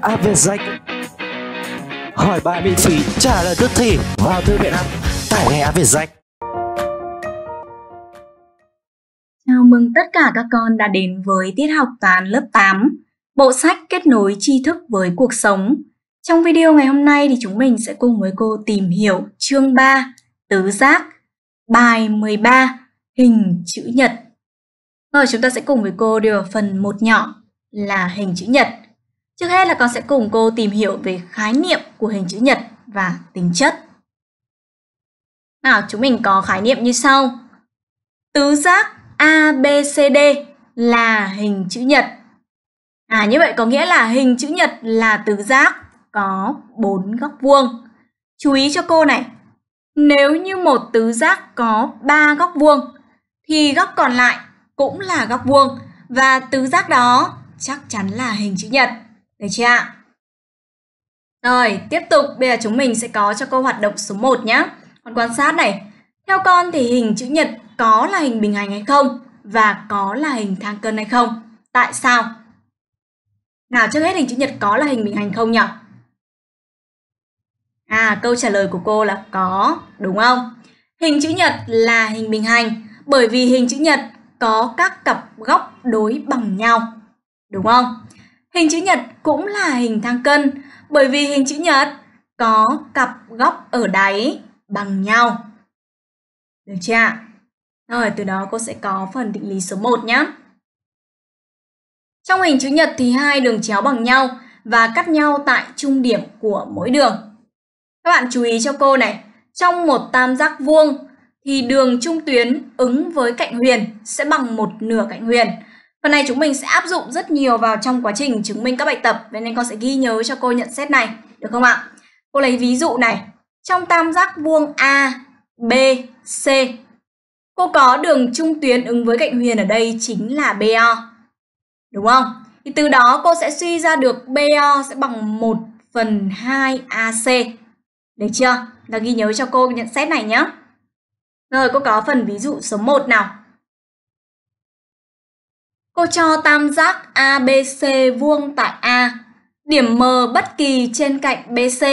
Áp về danh hỏi bài miễn phí trả lời tức thì vào thư viện app tải ngay Áp về danh Chào mừng tất cả các con đã đến với tiết học toán lớp 8, bộ sách kết nối tri thức với cuộc sống. Trong video ngày hôm nay thì chúng mình sẽ cùng với cô tìm hiểu chương 3, tứ giác, bài 13, hình chữ nhật. Rồi chúng ta sẽ cùng với cô đi vào phần một nhỏ là hình chữ nhật. Trước hết là con sẽ cùng cô tìm hiểu về khái niệm của hình chữ nhật và tính chất. Nào, chúng mình có khái niệm như sau. Tứ giác ABCD là hình chữ nhật. À, như vậy có nghĩa là hình chữ nhật là tứ giác có bốn góc vuông. Chú ý cho cô này. Nếu như một tứ giác có ba góc vuông thì góc còn lại cũng là góc vuông và tứ giác đó chắc chắn là hình chữ nhật. Được chưa ạ? Rồi, tiếp tục bây giờ chúng mình sẽ có cho câu hoạt động số 1 nhé. Con quan sát này. Theo con thì hình chữ nhật có là hình bình hành hay không? Và có là hình thang cân hay không? Tại sao? Nào trước hết hình chữ nhật có là hình bình hành không nhỉ? À, câu trả lời của cô là có, đúng không? Hình chữ nhật là hình bình hành bởi vì hình chữ nhật có các cặp góc đối bằng nhau, đúng không? Hình chữ nhật cũng là hình thang cân, bởi vì hình chữ nhật có cặp góc ở đáy bằng nhau. Được chưa ạ? Rồi, từ đó cô sẽ có phần định lý số 1 nhé. Trong hình chữ nhật thì hai đường chéo bằng nhau và cắt nhau tại trung điểm của mỗi đường. Các bạn chú ý cho cô này, trong một tam giác vuông thì đường trung tuyến ứng với cạnh huyền sẽ bằng một nửa cạnh huyền Phần này chúng mình sẽ áp dụng rất nhiều vào trong quá trình chứng minh các bài tập Vậy nên con sẽ ghi nhớ cho cô nhận xét này Được không ạ? Cô lấy ví dụ này Trong tam giác vuông A, B, C Cô có đường trung tuyến ứng với cạnh huyền ở đây chính là BO Đúng không? Thì từ đó cô sẽ suy ra được BO sẽ bằng 1 phần 2 AC Được chưa? Là ghi nhớ cho cô nhận xét này nhé Rồi cô có phần ví dụ số 1 nào Cô cho tam giác ABC vuông tại A, điểm M bất kỳ trên cạnh BC,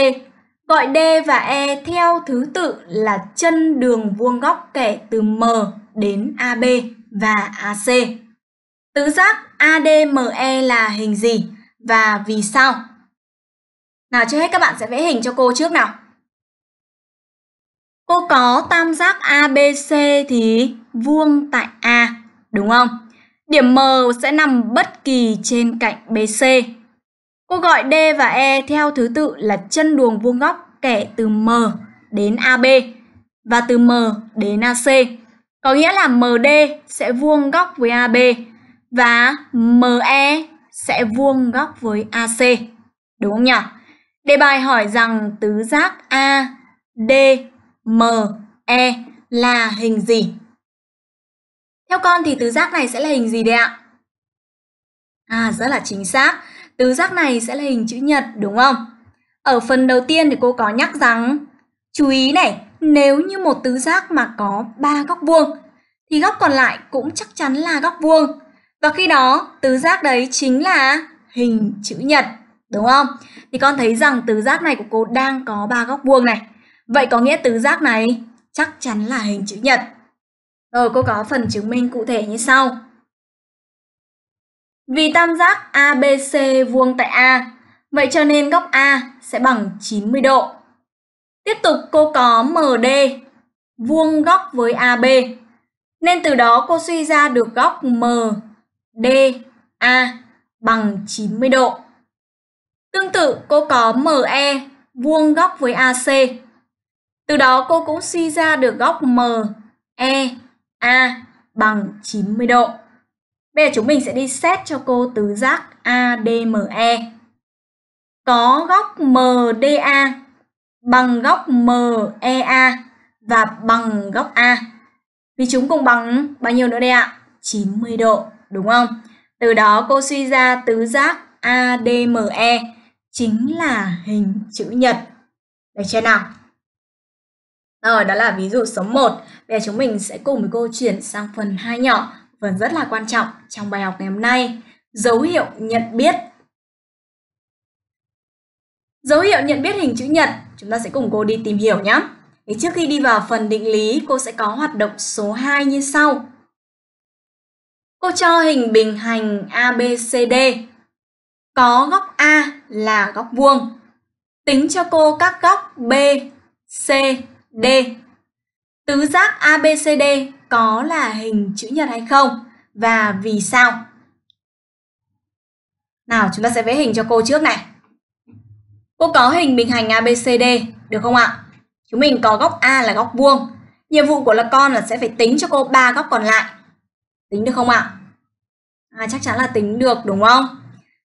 gọi D và E theo thứ tự là chân đường vuông góc kẻ từ M đến AB và AC. Tứ giác ADME là hình gì và vì sao? Nào trước hết các bạn sẽ vẽ hình cho cô trước nào. Cô có tam giác ABC thì vuông tại A, đúng không? Điểm M sẽ nằm bất kỳ trên cạnh BC. Cô gọi D và E theo thứ tự là chân đường vuông góc kẻ từ M đến AB và từ M đến AC. Có nghĩa là MD sẽ vuông góc với AB và ME sẽ vuông góc với AC. Đúng không nhỉ? Đề bài hỏi rằng tứ giác A, D, M, E là hình gì? Theo con thì tứ giác này sẽ là hình gì đấy ạ? À, rất là chính xác. Tứ giác này sẽ là hình chữ nhật, đúng không? Ở phần đầu tiên thì cô có nhắc rằng chú ý này, nếu như một tứ giác mà có ba góc vuông thì góc còn lại cũng chắc chắn là góc vuông. Và khi đó, tứ giác đấy chính là hình chữ nhật, đúng không? Thì con thấy rằng tứ giác này của cô đang có ba góc vuông này. Vậy có nghĩa tứ giác này chắc chắn là hình chữ nhật. Rồi cô có phần chứng minh cụ thể như sau. Vì tam giác ABC vuông tại A, vậy cho nên góc A sẽ bằng 90 độ. Tiếp tục cô có MD vuông góc với AB, nên từ đó cô suy ra được góc MDA bằng 90 độ. Tương tự cô có ME vuông góc với AC. Từ đó cô cũng suy ra được góc ME A bằng 90 độ. Bây giờ chúng mình sẽ đi xét cho cô tứ giác ADME. Có góc MDA bằng góc MEA và bằng góc A. Vì chúng cùng bằng bao nhiêu nữa đây ạ? 90 độ, đúng không? Từ đó cô suy ra tứ giác ADME chính là hình chữ nhật. Được chưa nào? Rồi, ờ, đó là ví dụ số 1. Bây giờ chúng mình sẽ cùng với cô chuyển sang phần 2 nhỏ, phần rất là quan trọng trong bài học ngày hôm nay. Dấu hiệu nhận biết. Dấu hiệu nhận biết hình chữ nhật, chúng ta sẽ cùng cô đi tìm hiểu nhé. Thì trước khi đi vào phần định lý, cô sẽ có hoạt động số 2 như sau. Cô cho hình bình hành ABCD. Có góc A là góc vuông. Tính cho cô các góc B, C D. Tứ giác ABCD có là hình chữ nhật hay không và vì sao? Nào, chúng ta sẽ vẽ hình cho cô trước này. Cô có hình bình hành ABCD, được không ạ? Chúng mình có góc A là góc vuông. Nhiệm vụ của là con là sẽ phải tính cho cô ba góc còn lại. Tính được không ạ? À, chắc chắn là tính được đúng không?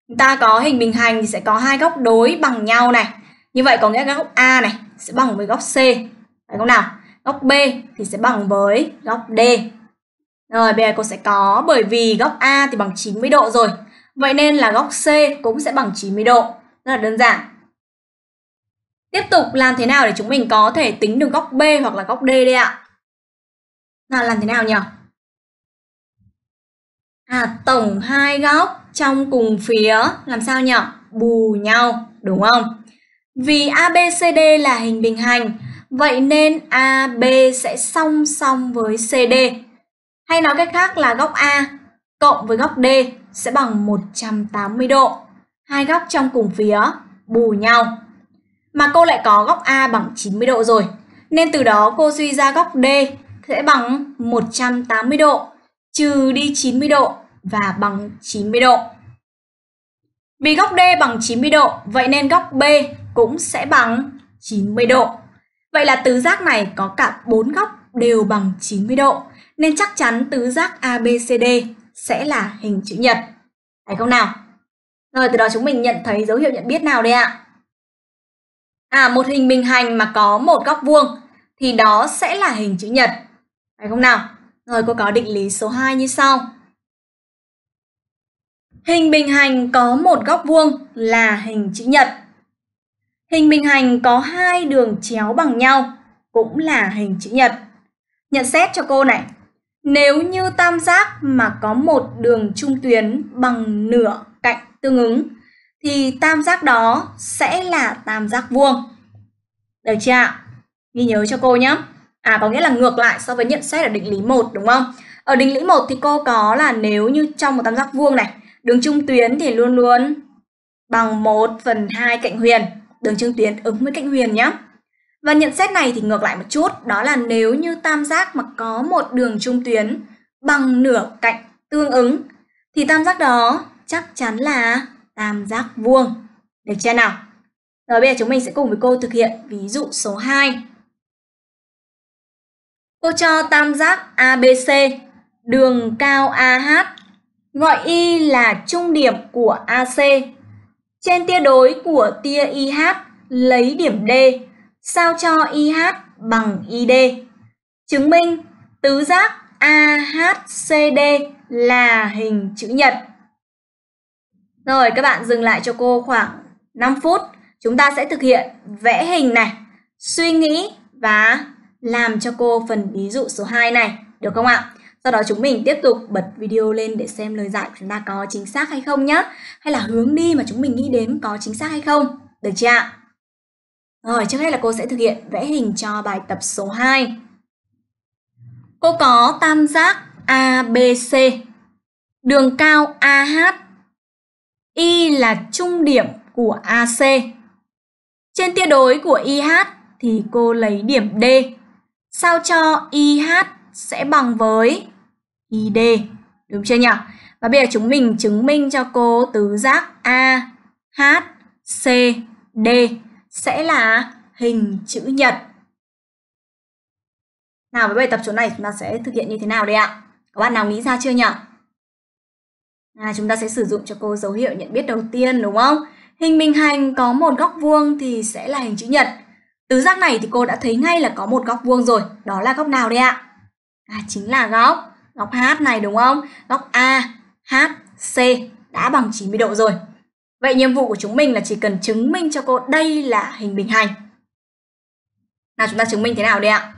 Chúng ta có hình bình hành thì sẽ có hai góc đối bằng nhau này. Như vậy có nghĩa góc A này sẽ bằng với góc C phải không nào? Góc B thì sẽ bằng với góc D. Rồi, bây giờ cô sẽ có bởi vì góc A thì bằng 90 độ rồi. Vậy nên là góc C cũng sẽ bằng 90 độ. Rất là đơn giản. Tiếp tục làm thế nào để chúng mình có thể tính được góc B hoặc là góc D đây ạ? Nào làm thế nào nhỉ? À, tổng hai góc trong cùng phía làm sao nhỉ? Bù nhau, đúng không? Vì ABCD là hình bình hành Vậy nên AB sẽ song song với CD. Hay nói cách khác là góc A cộng với góc D sẽ bằng 180 độ. Hai góc trong cùng phía bù nhau. Mà cô lại có góc A bằng 90 độ rồi. Nên từ đó cô suy ra góc D sẽ bằng 180 độ trừ đi 90 độ và bằng 90 độ. Vì góc D bằng 90 độ, vậy nên góc B cũng sẽ bằng 90 độ. Vậy là tứ giác này có cả bốn góc đều bằng 90 độ, nên chắc chắn tứ giác ABCD sẽ là hình chữ nhật. Phải không nào? Rồi từ đó chúng mình nhận thấy dấu hiệu nhận biết nào đây ạ? À, một hình bình hành mà có một góc vuông thì đó sẽ là hình chữ nhật. Phải không nào? Rồi cô có định lý số 2 như sau. Hình bình hành có một góc vuông là hình chữ nhật Hình bình hành có hai đường chéo bằng nhau, cũng là hình chữ nhật. Nhận xét cho cô này, nếu như tam giác mà có một đường trung tuyến bằng nửa cạnh tương ứng, thì tam giác đó sẽ là tam giác vuông. Được chưa ạ? Ghi nhớ cho cô nhé. À có nghĩa là ngược lại so với nhận xét ở định lý 1 đúng không? Ở định lý 1 thì cô có là nếu như trong một tam giác vuông này, đường trung tuyến thì luôn luôn bằng 1 phần 2 cạnh huyền đường Trương tuyến ứng với cạnh huyền nhé. Và nhận xét này thì ngược lại một chút, đó là nếu như tam giác mà có một đường trung tuyến bằng nửa cạnh tương ứng thì tam giác đó chắc chắn là tam giác vuông. Được chưa nào? Rồi bây giờ chúng mình sẽ cùng với cô thực hiện ví dụ số 2. Cô cho tam giác ABC đường cao AH gọi Y là trung điểm của AC trên tia đối của tia IH lấy điểm D, sao cho IH bằng ID. Chứng minh tứ giác AHCD là hình chữ nhật. Rồi các bạn dừng lại cho cô khoảng 5 phút. Chúng ta sẽ thực hiện vẽ hình này, suy nghĩ và làm cho cô phần ví dụ số 2 này, được không ạ? Sau đó chúng mình tiếp tục bật video lên để xem lời giải của chúng ta có chính xác hay không nhé. Hay là hướng đi mà chúng mình nghĩ đến có chính xác hay không. Được chưa ạ? Rồi, trước hết là cô sẽ thực hiện vẽ hình cho bài tập số 2. Cô có tam giác ABC, đường cao AH, Y là trung điểm của AC. Trên tia đối của IH thì cô lấy điểm D, sao cho IH sẽ bằng với ID. Đúng chưa nhỉ? Và bây giờ chúng mình chứng minh cho cô tứ giác A, H, C, D sẽ là hình chữ nhật. Nào với bài tập chỗ này chúng ta sẽ thực hiện như thế nào đây ạ? Các bạn nào nghĩ ra chưa nhỉ? À, chúng ta sẽ sử dụng cho cô dấu hiệu nhận biết đầu tiên đúng không? Hình bình hành có một góc vuông thì sẽ là hình chữ nhật. Tứ giác này thì cô đã thấy ngay là có một góc vuông rồi. Đó là góc nào đây ạ? À, chính là góc góc H này đúng không? Góc A, H, C đã bằng 90 độ rồi. Vậy nhiệm vụ của chúng mình là chỉ cần chứng minh cho cô đây là hình bình hành. Nào chúng ta chứng minh thế nào đây ạ?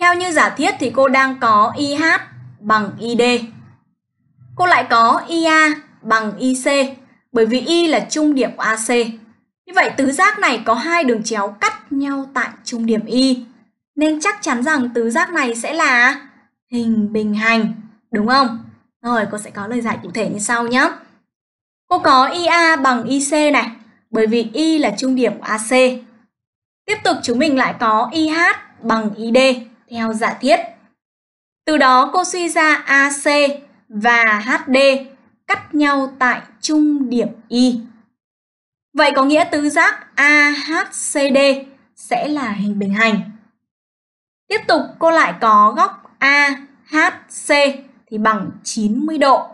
Theo như giả thiết thì cô đang có IH bằng ID. Cô lại có IA bằng IC bởi vì Y là trung điểm của AC. Như vậy tứ giác này có hai đường chéo cắt nhau tại trung điểm Y. Nên chắc chắn rằng tứ giác này sẽ là hình bình hành, đúng không? Rồi, cô sẽ có lời giải cụ thể như sau nhé. Cô có IA bằng IC này, bởi vì Y là trung điểm của AC. Tiếp tục chúng mình lại có IH bằng ID theo giả thiết. Từ đó cô suy ra AC và HD cắt nhau tại trung điểm Y. Vậy có nghĩa tứ giác AHCD sẽ là hình bình hành. Tiếp tục cô lại có góc AHC thì bằng 90 độ.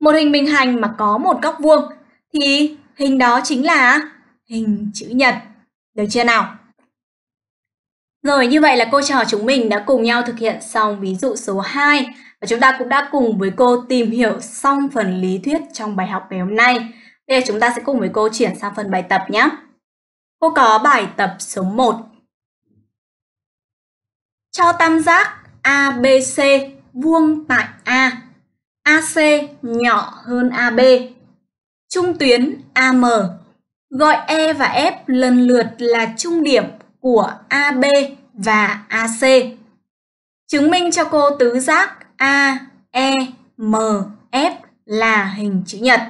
Một hình bình hành mà có một góc vuông thì hình đó chính là hình chữ nhật. Được chưa nào? Rồi như vậy là cô trò chúng mình đã cùng nhau thực hiện xong ví dụ số 2 và chúng ta cũng đã cùng với cô tìm hiểu xong phần lý thuyết trong bài học ngày hôm nay. Bây giờ chúng ta sẽ cùng với cô chuyển sang phần bài tập nhé. Cô có bài tập số 1. Cho tam giác ABC vuông tại A. AC nhỏ hơn AB. Trung tuyến AM. Gọi E và F lần lượt là trung điểm của AB và AC. Chứng minh cho cô tứ giác A, E, M, F là hình chữ nhật.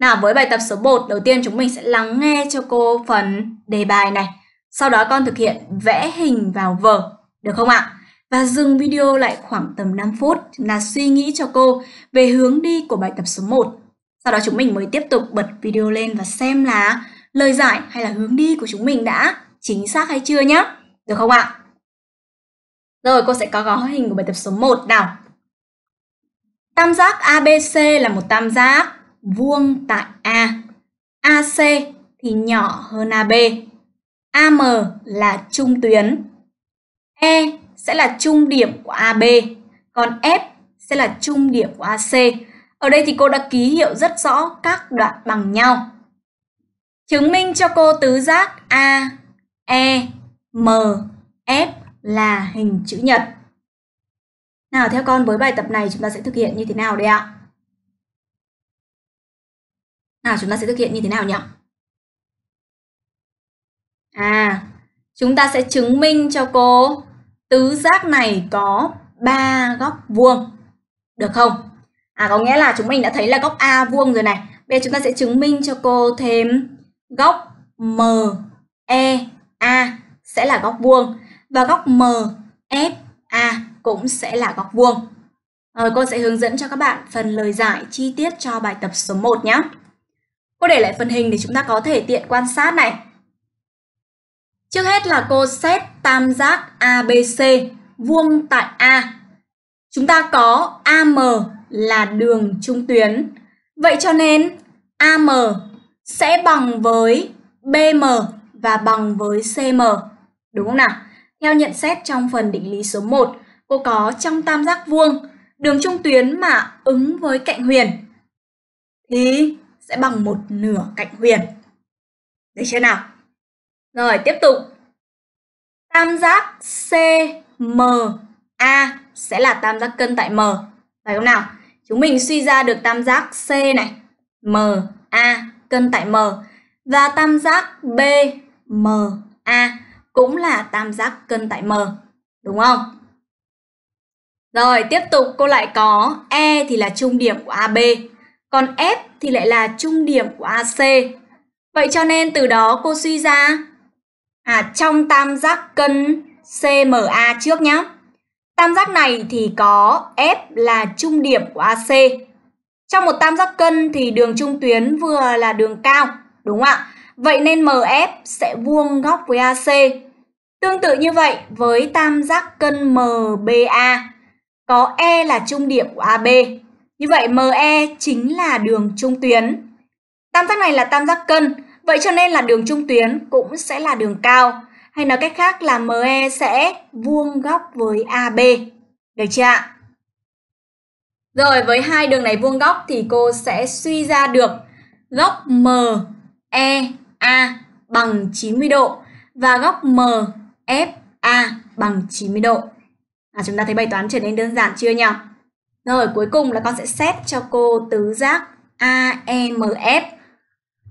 Nào với bài tập số 1, đầu tiên chúng mình sẽ lắng nghe cho cô phần đề bài này. Sau đó con thực hiện vẽ hình vào vở, được không ạ? và dừng video lại khoảng tầm 5 phút là suy nghĩ cho cô về hướng đi của bài tập số 1. Sau đó chúng mình mới tiếp tục bật video lên và xem là lời giải hay là hướng đi của chúng mình đã chính xác hay chưa nhé. Được không ạ? Rồi cô sẽ có gói hình của bài tập số 1 nào. Tam giác ABC là một tam giác vuông tại A. AC thì nhỏ hơn AB. AM là trung tuyến. E sẽ là trung điểm của AB, còn F sẽ là trung điểm của AC. Ở đây thì cô đã ký hiệu rất rõ các đoạn bằng nhau. Chứng minh cho cô tứ giác A, E, M, F là hình chữ nhật. Nào theo con với bài tập này chúng ta sẽ thực hiện như thế nào đây ạ? Nào chúng ta sẽ thực hiện như thế nào nhỉ? À, chúng ta sẽ chứng minh cho cô tứ giác này có ba góc vuông. Được không? À có nghĩa là chúng mình đã thấy là góc A vuông rồi này. Bây giờ chúng ta sẽ chứng minh cho cô thêm góc MEA sẽ là góc vuông và góc MFA cũng sẽ là góc vuông. Rồi cô sẽ hướng dẫn cho các bạn phần lời giải chi tiết cho bài tập số 1 nhé. Cô để lại phần hình để chúng ta có thể tiện quan sát này. Trước hết là cô xét tam giác ABC vuông tại A. Chúng ta có AM là đường trung tuyến. Vậy cho nên AM sẽ bằng với BM và bằng với CM. Đúng không nào? Theo nhận xét trong phần định lý số 1, cô có trong tam giác vuông đường trung tuyến mà ứng với cạnh huyền thì sẽ bằng một nửa cạnh huyền. Được chưa nào? Rồi tiếp tục. Tam giác CMA sẽ là tam giác cân tại M. Phải không nào? Chúng mình suy ra được tam giác C này, MA cân tại M và tam giác BMA cũng là tam giác cân tại M. Đúng không? Rồi tiếp tục cô lại có E thì là trung điểm của AB, còn F thì lại là trung điểm của AC. Vậy cho nên từ đó cô suy ra à trong tam giác cân CMA trước nhé. Tam giác này thì có F là trung điểm của AC. Trong một tam giác cân thì đường trung tuyến vừa là đường cao, đúng không ạ? Vậy nên MF sẽ vuông góc với AC. Tương tự như vậy với tam giác cân MBA có E là trung điểm của AB. Như vậy ME chính là đường trung tuyến. Tam giác này là tam giác cân Vậy cho nên là đường trung tuyến cũng sẽ là đường cao. Hay nói cách khác là ME sẽ vuông góc với AB. Được chưa ạ? Rồi với hai đường này vuông góc thì cô sẽ suy ra được góc MEA bằng 90 độ và góc MFA bằng 90 độ. À, chúng ta thấy bài toán trở nên đơn giản chưa nhỉ? Rồi cuối cùng là con sẽ xét cho cô tứ giác AMF e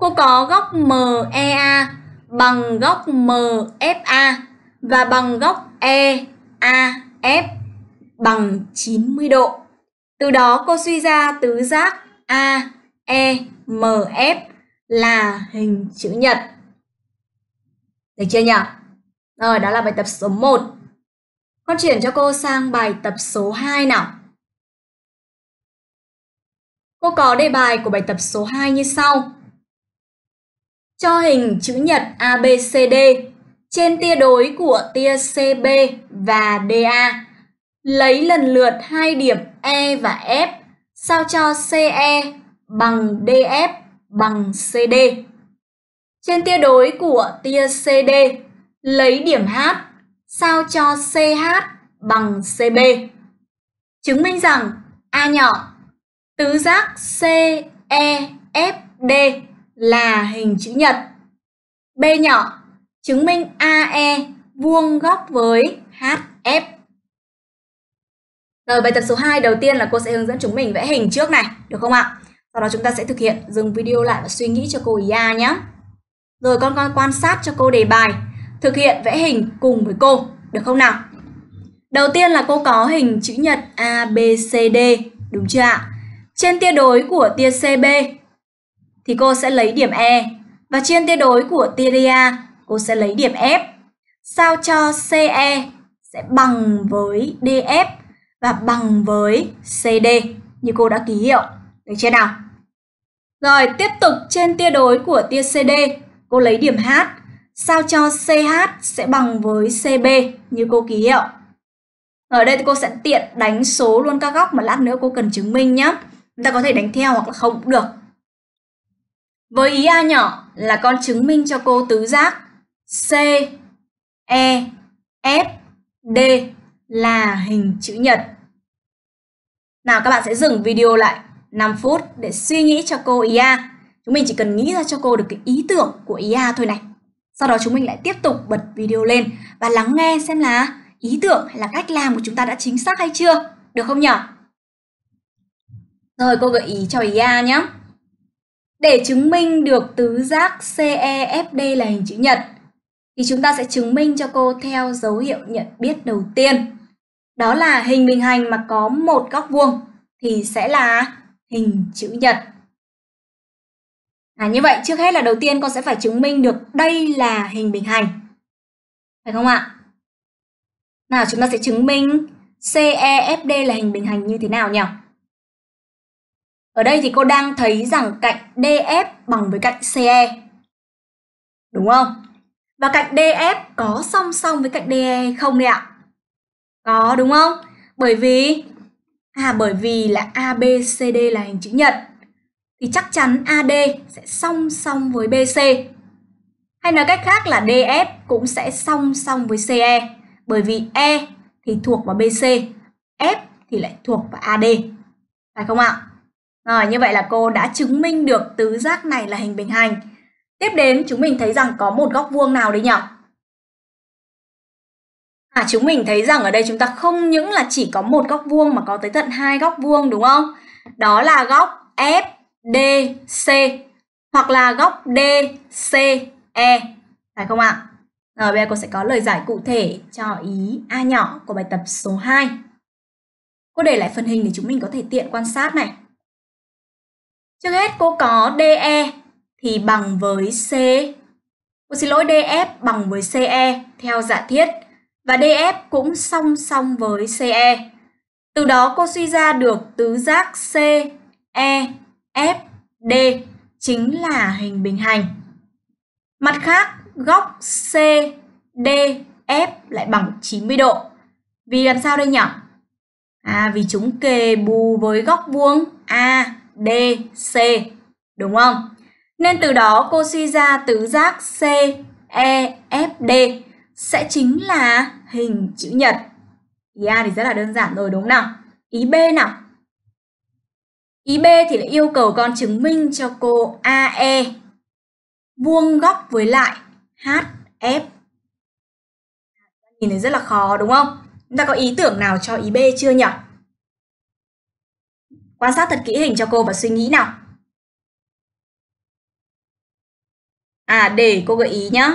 Cô có góc MEA bằng góc MFA và bằng góc EAF bằng 90 độ. Từ đó cô suy ra tứ giác AEMF là hình chữ nhật. Được chưa nhỉ? Rồi, đó là bài tập số 1. Con chuyển cho cô sang bài tập số 2 nào. Cô có đề bài của bài tập số 2 như sau cho hình chữ nhật ABCD trên tia đối của tia CB và DA. Lấy lần lượt hai điểm E và F sao cho CE bằng DF bằng CD. Trên tia đối của tia CD, lấy điểm H sao cho CH bằng CB. Chứng minh rằng A nhỏ, tứ giác CEFD là hình chữ nhật. B nhỏ, chứng minh AE vuông góc với HF. Rồi bài tập số 2 đầu tiên là cô sẽ hướng dẫn chúng mình vẽ hình trước này, được không ạ? Sau đó chúng ta sẽ thực hiện dừng video lại và suy nghĩ cho cô Ya nhé. Rồi con con quan sát cho cô đề bài, thực hiện vẽ hình cùng với cô, được không nào? Đầu tiên là cô có hình chữ nhật ABCD, đúng chưa ạ? Trên tia đối của tia CB thì cô sẽ lấy điểm E và trên tia đối của tia cô sẽ lấy điểm F. Sao cho CE sẽ bằng với DF và bằng với CD như cô đã ký hiệu. Được chưa nào? Rồi tiếp tục trên tia đối của tia CD cô lấy điểm H. Sao cho CH sẽ bằng với CB như cô ký hiệu. Ở đây thì cô sẽ tiện đánh số luôn các góc mà lát nữa cô cần chứng minh nhé. Chúng ta có thể đánh theo hoặc là không cũng được. Với ý A nhỏ là con chứng minh cho cô tứ giác C, E, F, D là hình chữ nhật. Nào các bạn sẽ dừng video lại 5 phút để suy nghĩ cho cô ý A. Chúng mình chỉ cần nghĩ ra cho cô được cái ý tưởng của ý A thôi này. Sau đó chúng mình lại tiếp tục bật video lên và lắng nghe xem là ý tưởng hay là cách làm của chúng ta đã chính xác hay chưa. Được không nhỉ? Rồi cô gợi ý cho ý A nhé. Để chứng minh được tứ giác CEFD là hình chữ nhật thì chúng ta sẽ chứng minh cho cô theo dấu hiệu nhận biết đầu tiên. Đó là hình bình hành mà có một góc vuông thì sẽ là hình chữ nhật. À, như vậy trước hết là đầu tiên con sẽ phải chứng minh được đây là hình bình hành. Phải không ạ? Nào chúng ta sẽ chứng minh CEFD là hình bình hành như thế nào nhỉ? Ở đây thì cô đang thấy rằng cạnh DF bằng với cạnh CE. Đúng không? Và cạnh DF có song song với cạnh DE không đấy ạ? Có đúng không? Bởi vì à bởi vì là ABCD là hình chữ nhật thì chắc chắn AD sẽ song song với BC. Hay nói cách khác là DF cũng sẽ song song với CE bởi vì E thì thuộc vào BC, F thì lại thuộc vào AD. Phải không ạ? Rồi, ờ, như vậy là cô đã chứng minh được tứ giác này là hình bình hành. Tiếp đến chúng mình thấy rằng có một góc vuông nào đấy nhỉ? À, chúng mình thấy rằng ở đây chúng ta không những là chỉ có một góc vuông mà có tới tận hai góc vuông đúng không? Đó là góc FDC hoặc là góc DCE. Phải không ạ? Rồi bây giờ cô sẽ có lời giải cụ thể cho ý A nhỏ của bài tập số 2. Cô để lại phần hình để chúng mình có thể tiện quan sát này. Trước hết cô có DE thì bằng với C. Cô xin lỗi DF bằng với CE theo giả thiết và DF cũng song song với CE. Từ đó cô suy ra được tứ giác CEFD chính là hình bình hành. Mặt khác, góc CDF lại bằng 90 độ. Vì làm sao đây nhỉ? À, vì chúng kề bù với góc vuông A D, C, đúng không? Nên từ đó cô suy ra tứ giác C, E, F, D sẽ chính là hình chữ nhật. Ý A thì rất là đơn giản rồi đúng nào? Ý B nào? Ý B thì lại yêu cầu con chứng minh cho cô AE vuông góc với lại HF. Nhìn thấy rất là khó đúng không? Chúng ta có ý tưởng nào cho ý B chưa nhỉ? Quan sát thật kỹ hình cho cô và suy nghĩ nào. À để cô gợi ý nhá.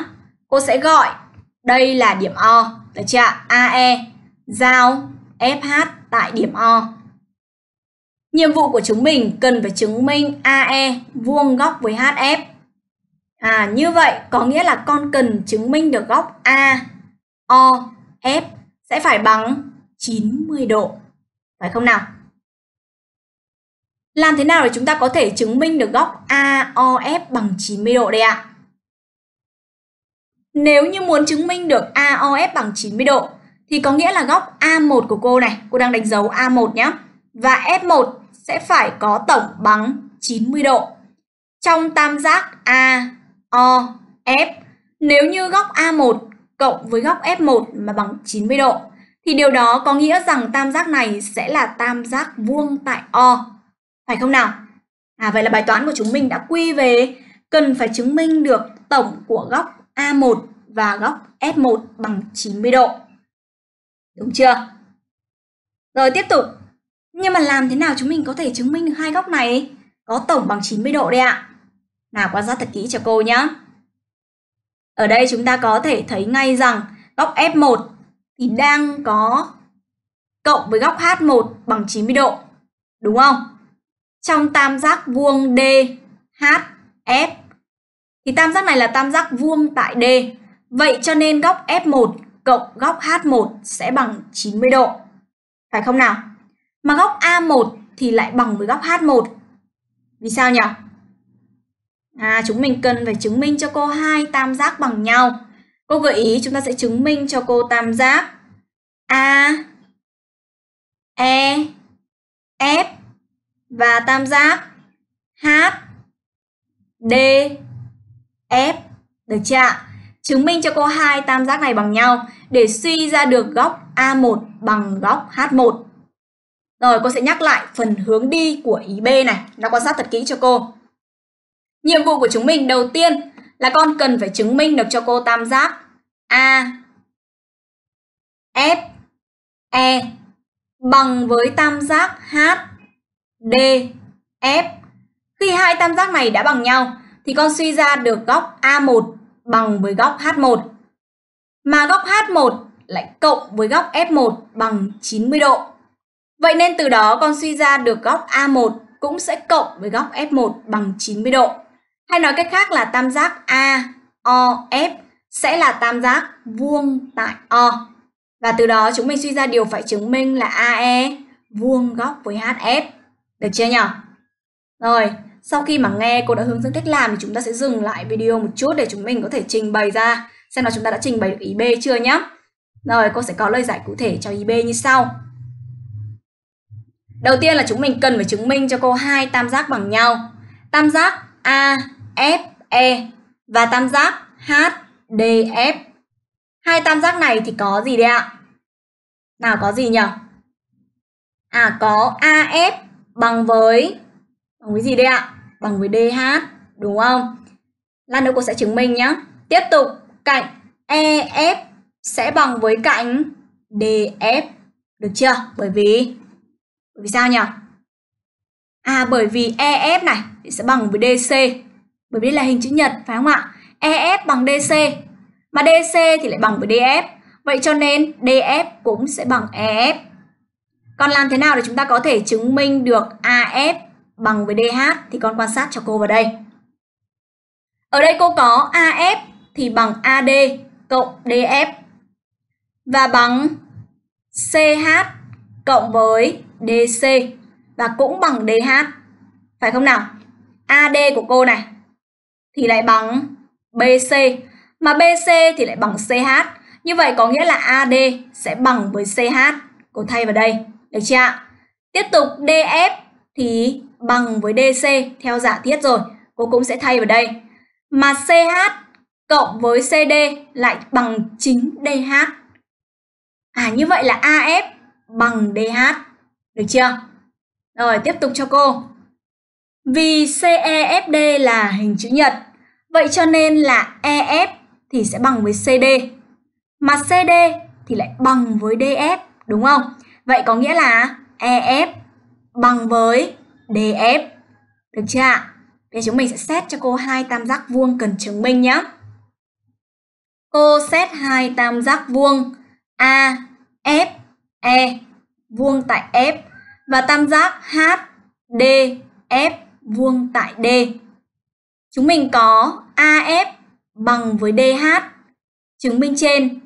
Cô sẽ gọi đây là điểm O, được chưa ạ? AE giao FH tại điểm O. Nhiệm vụ của chúng mình cần phải chứng minh AE vuông góc với HF. À như vậy có nghĩa là con cần chứng minh được góc A O F sẽ phải bằng 90 độ. Phải không nào? Làm thế nào để chúng ta có thể chứng minh được góc AOF bằng 90 độ đây ạ? Nếu như muốn chứng minh được AOF bằng 90 độ thì có nghĩa là góc A1 của cô này, cô đang đánh dấu A1 nhé. Và F1 sẽ phải có tổng bằng 90 độ. Trong tam giác AOF, nếu như góc A1 cộng với góc F1 mà bằng 90 độ thì điều đó có nghĩa rằng tam giác này sẽ là tam giác vuông tại O phải không nào? À vậy là bài toán của chúng mình đã quy về cần phải chứng minh được tổng của góc A1 và góc F1 bằng 90 độ. Đúng chưa? Rồi tiếp tục. Nhưng mà làm thế nào chúng mình có thể chứng minh được hai góc này có tổng bằng 90 độ đây ạ? Nào quan sát thật kỹ cho cô nhé. Ở đây chúng ta có thể thấy ngay rằng góc F1 thì đang có cộng với góc H1 bằng 90 độ. Đúng không? trong tam giác vuông DHF. Thì tam giác này là tam giác vuông tại D. Vậy cho nên góc F1 cộng góc H1 sẽ bằng 90 độ. Phải không nào? Mà góc A1 thì lại bằng với góc H1. Vì sao nhỉ? À, chúng mình cần phải chứng minh cho cô hai tam giác bằng nhau. Cô gợi ý chúng ta sẽ chứng minh cho cô tam giác A, E, F và tam giác H, D, F. Được chưa ạ? Chứng minh cho cô hai tam giác này bằng nhau để suy ra được góc A1 bằng góc H1. Rồi cô sẽ nhắc lại phần hướng đi của ý B này. Nó quan sát thật kỹ cho cô. Nhiệm vụ của chúng mình đầu tiên là con cần phải chứng minh được cho cô tam giác A, F, E bằng với tam giác H, D, F. Khi hai tam giác này đã bằng nhau thì con suy ra được góc A1 bằng với góc H1. Mà góc H1 lại cộng với góc F1 bằng 90 độ. Vậy nên từ đó con suy ra được góc A1 cũng sẽ cộng với góc F1 bằng 90 độ. Hay nói cách khác là tam giác AOF sẽ là tam giác vuông tại O. Và từ đó chúng mình suy ra điều phải chứng minh là AE vuông góc với HF. Được chưa nhỉ? Rồi, sau khi mà nghe cô đã hướng dẫn cách làm thì chúng ta sẽ dừng lại video một chút để chúng mình có thể trình bày ra xem là chúng ta đã trình bày được ý B chưa nhé. Rồi, cô sẽ có lời giải cụ thể cho ý B như sau. Đầu tiên là chúng mình cần phải chứng minh cho cô hai tam giác bằng nhau. Tam giác A, F, E và tam giác H, D, F. Hai tam giác này thì có gì đây ạ? Nào có gì nhỉ? À có AF bằng với bằng với gì đây ạ? Bằng với DH đúng không? Lát nữa cô sẽ chứng minh nhé. Tiếp tục cạnh EF sẽ bằng với cạnh DF được chưa? Bởi vì bởi vì sao nhỉ? À bởi vì EF này sẽ bằng với DC. Bởi vì là hình chữ nhật phải không ạ? EF bằng DC mà DC thì lại bằng với DF. Vậy cho nên DF cũng sẽ bằng EF còn làm thế nào để chúng ta có thể chứng minh được AF bằng với DH thì con quan sát cho cô vào đây. Ở đây cô có AF thì bằng AD cộng DF và bằng CH cộng với DC và cũng bằng DH. Phải không nào? AD của cô này thì lại bằng BC mà BC thì lại bằng CH. Như vậy có nghĩa là AD sẽ bằng với CH. Cô thay vào đây. Được chưa ạ? Tiếp tục DF thì bằng với DC theo giả thiết rồi. Cô cũng sẽ thay vào đây. Mà CH cộng với CD lại bằng chính DH. À như vậy là AF bằng DH. Được chưa? Rồi tiếp tục cho cô. Vì CEFD là hình chữ nhật, vậy cho nên là EF thì sẽ bằng với CD. Mà CD thì lại bằng với DF, đúng không? Vậy có nghĩa là EF bằng với DF. Được chưa ạ? Thì chúng mình sẽ xét cho cô hai tam giác vuông cần chứng minh nhé. Cô xét hai tam giác vuông A, F, E vuông tại F và tam giác H, D, F vuông tại D. Chúng mình có AF bằng với DH. Chứng minh trên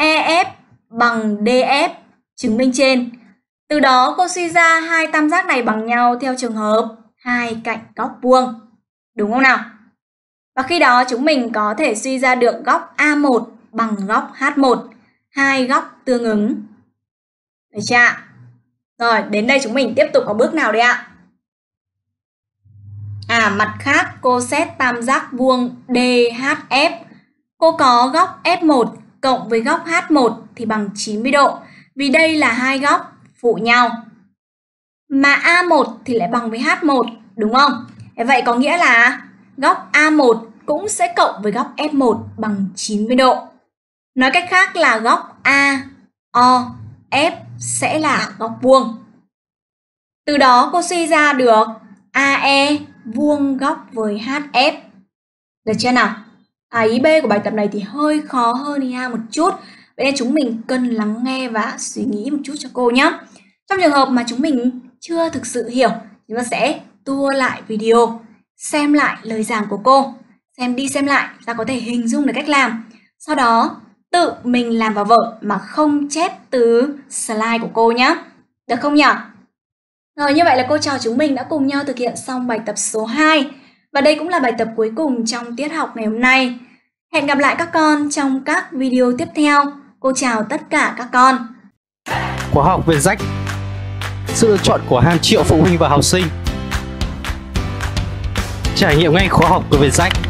EF bằng DF chứng minh trên. Từ đó cô suy ra hai tam giác này bằng nhau theo trường hợp hai cạnh góc vuông. Đúng không nào? Và khi đó chúng mình có thể suy ra được góc A1 bằng góc H1, hai góc tương ứng. Được chưa Rồi, đến đây chúng mình tiếp tục có bước nào đây ạ? À, mặt khác cô xét tam giác vuông DHF. Cô có góc F1 cộng với góc H1 thì bằng 90 độ vì đây là hai góc phụ nhau. Mà A1 thì lại bằng với H1, đúng không? Vậy có nghĩa là góc A1 cũng sẽ cộng với góc F1 bằng 90 độ. Nói cách khác là góc A, O, F sẽ là góc vuông. Từ đó cô suy ra được AE vuông góc với HF. Được chưa nào? À, ý B của bài tập này thì hơi khó hơn ý A một chút Vậy nên chúng mình cần lắng nghe và suy nghĩ một chút cho cô nhé. Trong trường hợp mà chúng mình chưa thực sự hiểu, chúng ta sẽ tua lại video, xem lại lời giảng của cô, xem đi xem lại, ta có thể hình dung được cách làm. Sau đó tự mình làm vào vở mà không chép từ slide của cô nhé. Được không nhỉ? Rồi như vậy là cô trò chúng mình đã cùng nhau thực hiện xong bài tập số 2. Và đây cũng là bài tập cuối cùng trong tiết học ngày hôm nay. Hẹn gặp lại các con trong các video tiếp theo. Cô chào tất cả các con. Khóa học về rách Sự lựa chọn của hàng triệu phụ huynh và học sinh Trải nghiệm ngay khóa học của Việt Rách